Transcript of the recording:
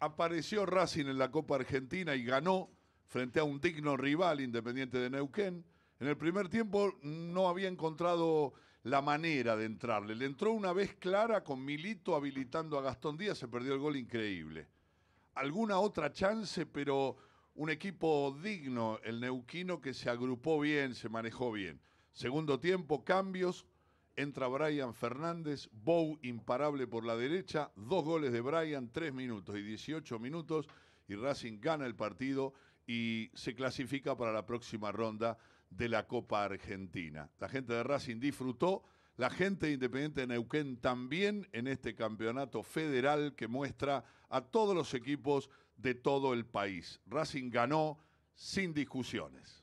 Apareció Racing en la Copa Argentina y ganó frente a un digno rival independiente de Neuquén. En el primer tiempo no había encontrado la manera de entrarle. Le entró una vez clara con Milito habilitando a Gastón Díaz, se perdió el gol increíble. Alguna otra chance, pero un equipo digno, el neuquino, que se agrupó bien, se manejó bien. Segundo tiempo, cambios, Entra Brian Fernández, Bow imparable por la derecha, dos goles de Brian, tres minutos y 18 minutos, y Racing gana el partido y se clasifica para la próxima ronda de la Copa Argentina. La gente de Racing disfrutó, la gente Independiente de Neuquén también en este campeonato federal que muestra a todos los equipos de todo el país. Racing ganó sin discusiones.